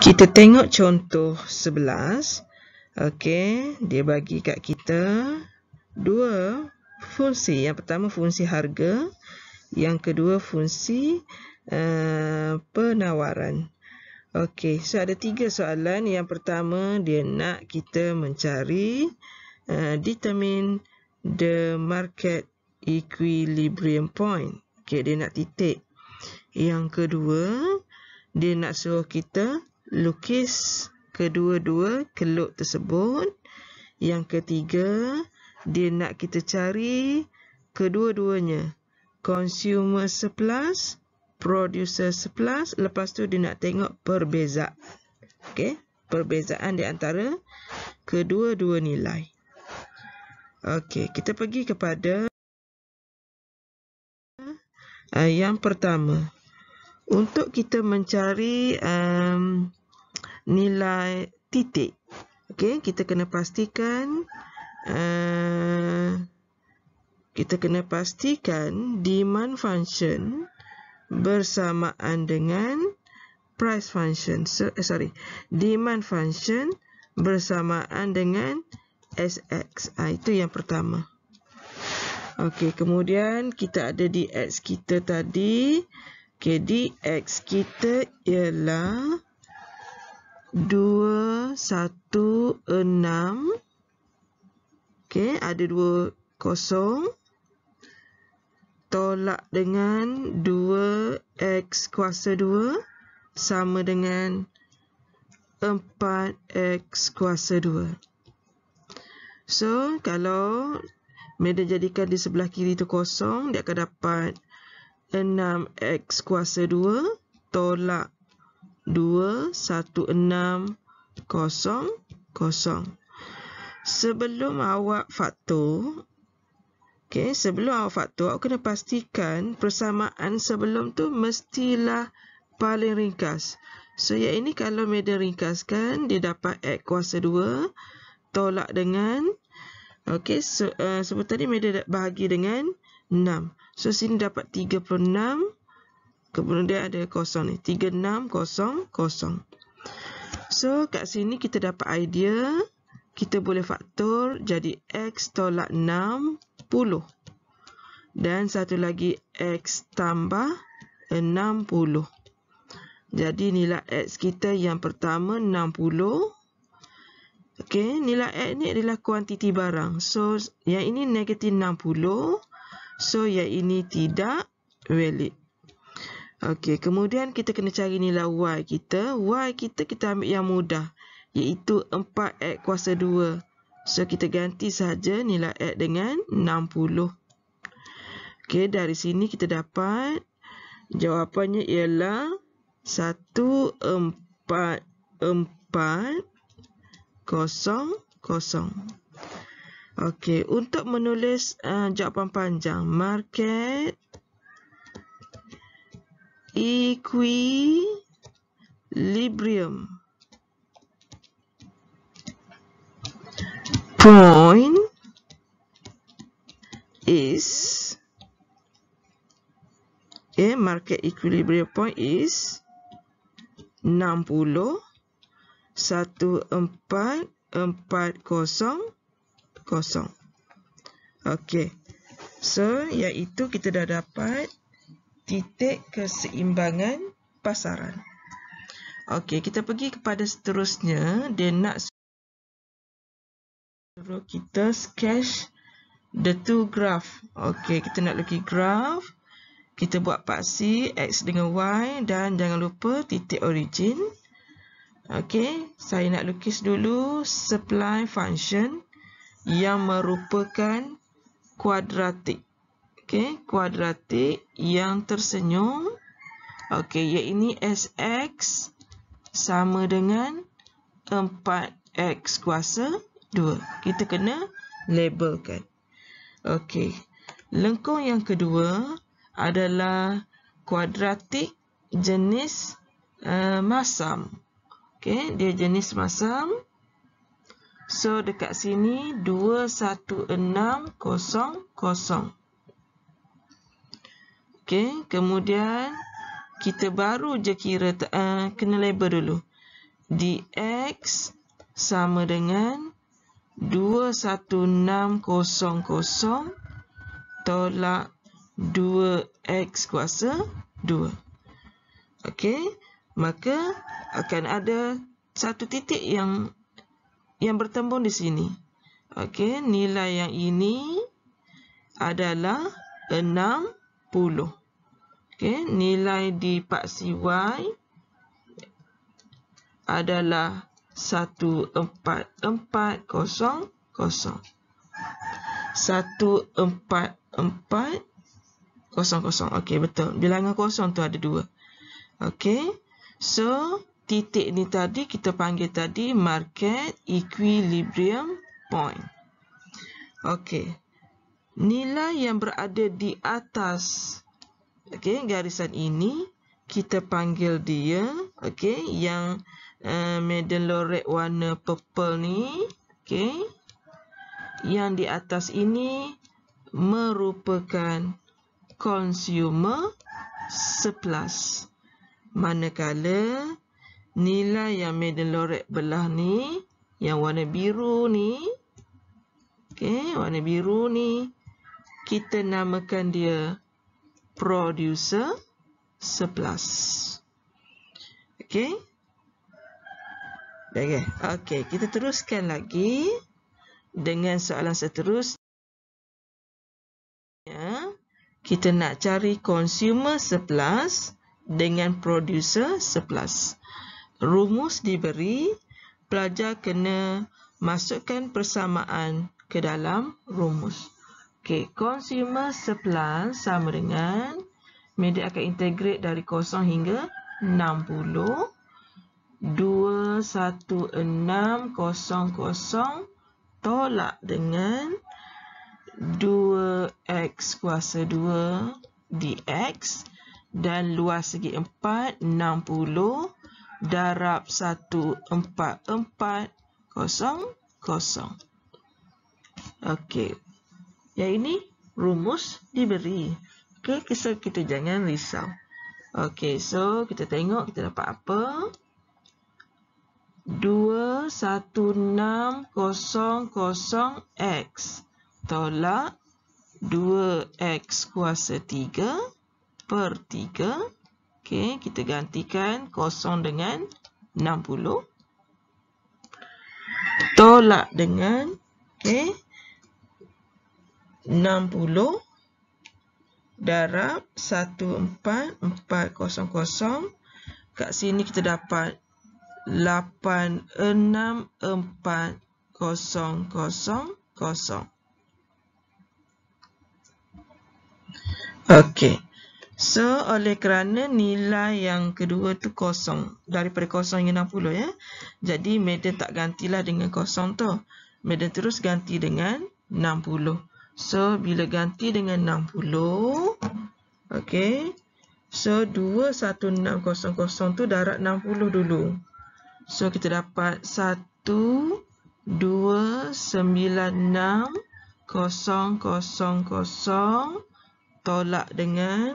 kita tengok contoh 11 okey dia bagi kat kita dua fungsi yang pertama fungsi harga yang kedua fungsi uh, penawaran okey so ada tiga soalan yang pertama dia nak kita mencari uh, determine the market equilibrium point okey dia nak titik yang kedua dia nak suruh kita lukis kedua-dua keluk tersebut. Yang ketiga, dia nak kita cari kedua-duanya. Consumer surplus, producer surplus. Lepas tu dia nak tengok perbezaan. Okay? Perbezaan di antara kedua-dua nilai. Okay, kita pergi kepada eh, yang pertama. Untuk kita mencari um, nilai titik. Okey, kita kena pastikan uh, kita kena pastikan demand function bersamaan dengan price function. So, uh, sorry, demand function bersamaan dengan SX. Ha, ah, itu yang pertama. Okey, kemudian kita ada di x kita tadi. Okey, x kita ialah Dua satu enam, Okey, ada dua kosong. Tolak dengan dua x kuasa dua sama dengan empat x kuasa dua. So, kalau meda jadikan di sebelah kiri itu kosong, dia akan dapat 6x kuasa 2 tolak 2. 21600. Sebelum awak faktor, okay, sebelum awak faktor, awak kena pastikan persamaan sebelum tu mestilah paling ringkas. So, yang ini kalau media ringkaskan, dia dapat X kuasa 2, tolak dengan, okay, so, uh, eh, sebut tadi media bahagi dengan 6. So, sini dapat 36 kuasa. Kemudian ada kosong ni. 3600. So kat sini kita dapat idea. Kita boleh faktor jadi X tolak 60. Dan satu lagi X tambah 60. Jadi nilai X kita yang pertama 60. Okey, nilai X ni adalah kuantiti barang. So, yang ini negatif 60. So, yang ini tidak valid. Okey, kemudian kita kena cari nilai y kita. Y kita kita ambil yang mudah iaitu 4x kuasa 2. So kita ganti saja nilai x dengan 60. Okey, dari sini kita dapat jawapannya ialah 144400. Okey, untuk menulis uh, jawapan panjang, market equilibrium point is a market equilibrium point is 60 1 4 okey so iaitu kita dah dapat titik keseimbangan pasaran. Okey, kita pergi kepada seterusnya. Dia nak suruh kita sketch the two graph. Okey, kita nak lukis graph. Kita buat paksi X dengan Y dan jangan lupa titik origin. Okey, saya nak lukis dulu supply function yang merupakan kuadratik. Okey, kuadratik yang tersenyum. Okey, ya ini SX sama dengan 4X kuasa 2. Kita kena labelkan. Okey, lengkung yang kedua adalah kuadratik jenis uh, masam. Okey, dia jenis masam. So, dekat sini 21600. Okey, kemudian kita baru je kira uh, kena label dulu. DX sama dengan 21600 tolak 2x kuasa 2. Okey, maka akan ada satu titik yang yang bertembung di sini. Okey, nilai yang ini adalah 60. Okey, nilai di paksi y adalah 14400. 14400. Okey, betul. Bilangan kosong tu ada dua. Okey. So, titik ni tadi kita panggil tadi market equilibrium point. Okey. Nilai yang berada di atas Okey, garisan ini kita panggil dia, okey, yang uh, medan loret warna purple ni, okey. Yang di atas ini merupakan consumer surplus. Manakala nilai yang medan loret belah ni, yang warna biru ni, okey, warna biru ni kita namakan dia producer surplus. Okey. Okey, okay. kita teruskan lagi dengan soalan seterusnya. Kita nak cari consumer surplus dengan producer surplus. Rumus diberi, pelajar kena masukkan persamaan ke dalam rumus. Okey, consumer supply sama dengan media akan integrate dari 0 hingga 60 216 tolak dengan 2x kuasa 2 dx dan luas segi 4 60 darab 144 0 0 Okey, Ya ini rumus diberi. Okey, kita kita jangan risau. Okey, so kita tengok kita dapat apa? 21600x tolak 2x kuasa 3 per 3. Okey, kita gantikan kosong dengan 60. Tolak dengan okey 60 darab 14400. Kat sini kita dapat 864000. Okey. So oleh kerana nilai yang kedua tu kosong daripada kosong 60 ya. Jadi medan tak gantilah dengan kosong tu. Medan terus ganti dengan 60. So, bila ganti dengan 60, okay. So, 21600 tu darat 60 dulu. So, kita dapat 129600 tolak dengan,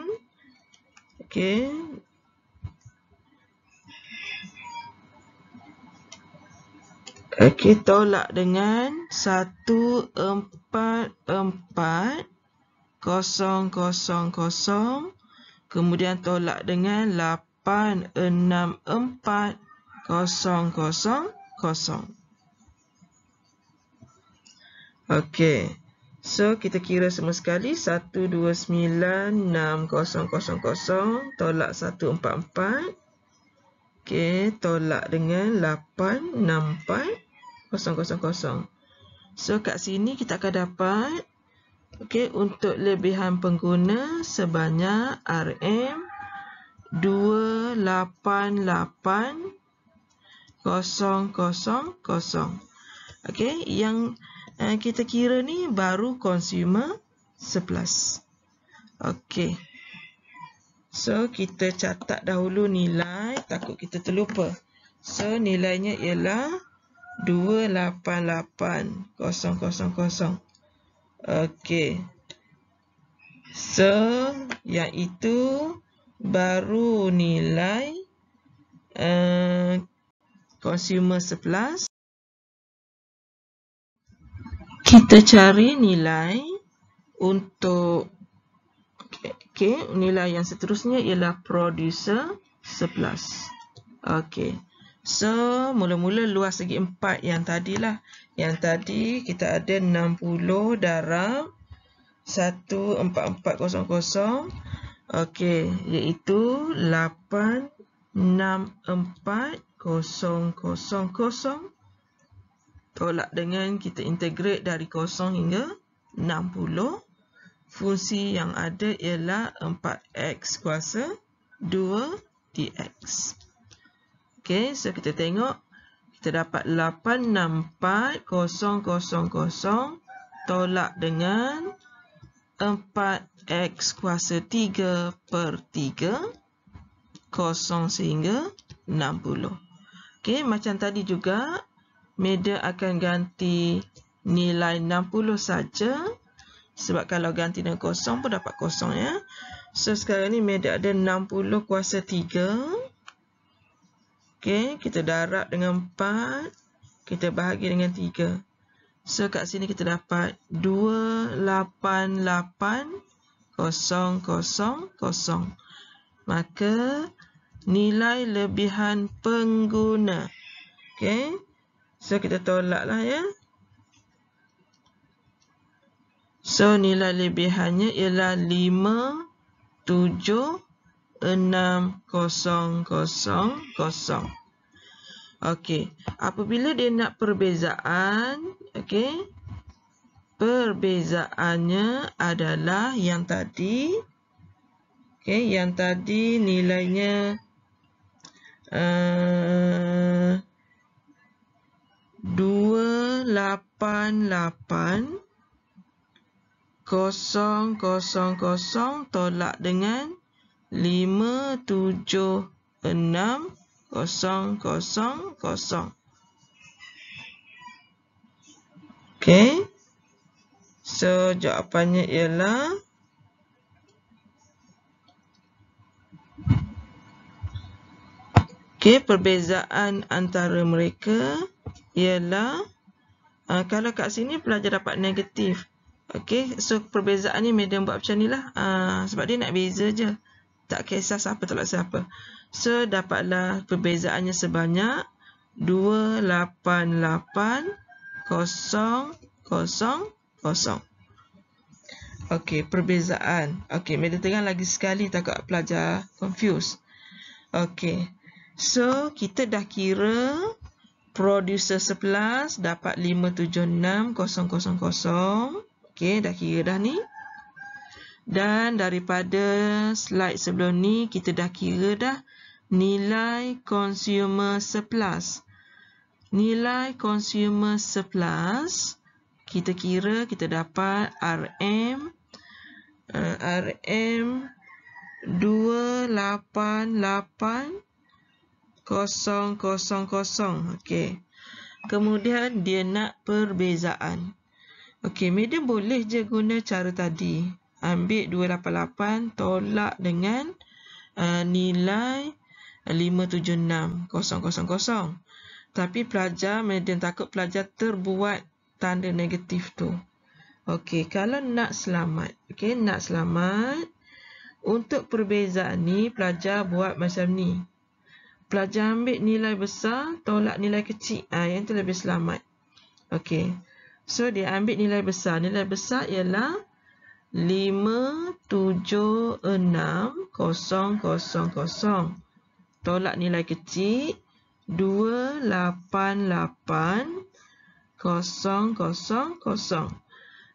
okay. Okay, tolak dengan 14 empat, Kemudian tolak dengan 864000. Okey. So, kita kira semua sekali. Satu, Tolak 144, Okey. Tolak dengan 864000. So kat sini kita akan dapat okey untuk lebihan pengguna sebanyak RM 288000. Okey, yang uh, kita kira ni baru consumer 11. Okey. So kita catat dahulu nilai takut kita terlupa. So nilainya ialah 288000. Okey. So, yang itu baru nilai uh, consumer surplus. Kita cari nilai untuk okay, nilai yang seterusnya ialah producer surplus. Okey. So, mula-mula luas segi empat yang tadilah. Yang tadi kita ada 60 darab 14400. Okey, iaitu 864000. Tolak dengan kita integrate dari kosong hingga 60. Fungsi yang ada ialah 4x kuasa 2 dx. Okey, so kita tengok kita dapat 864000 tolak dengan 4x kuasa 3 per 3 kosong sehingga 60. Okey, macam tadi juga media akan ganti nilai 60 saja sebab kalau ganti dengan kosong pun dapat kosong ya. So sekarang ni media ada 60 kuasa 3 Okey, kita darab dengan 4, kita bahagi dengan 3. So kat sini kita dapat 288000. Maka nilai lebihan pengguna. Okey. So kita tolaklah ya. So nilai lebihannya ialah 5 7 Enam kosong kosong kosong. Okey. Apabila dia nak perbezaan, okey. Perbezaannya adalah yang tadi. Okey, yang tadi nilainya eh, dua lapan lapan kosong kosong kosong tolak dengan 5, 7, 6, 0, 0, 0. Okey. So, jawapannya ialah Okey, perbezaan antara mereka ialah uh, kalau kat sini pelajar dapat negatif. Okey, so perbezaan ni medium buat macam ni lah. Uh, sebab dia nak beza je tak kisah siapa tolak siapa. So, dapatlah perbezaannya sebanyak 288000. Okey, perbezaan. Okey, minta tengah lagi sekali takut pelajar confuse. Okey. So, kita dah kira producer 11 dapat 576000. Okey, dah kira dah ni. Dan daripada slide sebelum ni, kita dah kira dah nilai consumer surplus. Nilai consumer surplus, kita kira kita dapat RM uh, RM 288000. Okey. Kemudian dia nak perbezaan. Okey, medium boleh je guna cara tadi ambil 288 tolak dengan uh, nilai 576000. Tapi pelajar median takut pelajar terbuat tanda negatif tu. Okey, kalau nak selamat, okey, nak selamat untuk perbezaan ni pelajar buat macam ni. Pelajar ambil nilai besar tolak nilai kecil. Ah ha, yang tu lebih selamat. Okey. So dia ambil nilai besar. Nilai besar ialah 5760000 tolak nilai kecil 288000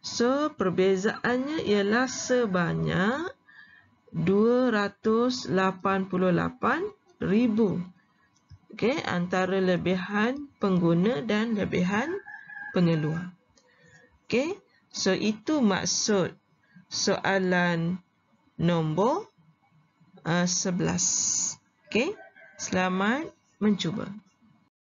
so perbezaannya ialah sebanyak 288000 okey antara lebihan pengguna dan lebihan pengeluar okey so itu maksud soalan nombor uh, 11. Okey, selamat mencuba.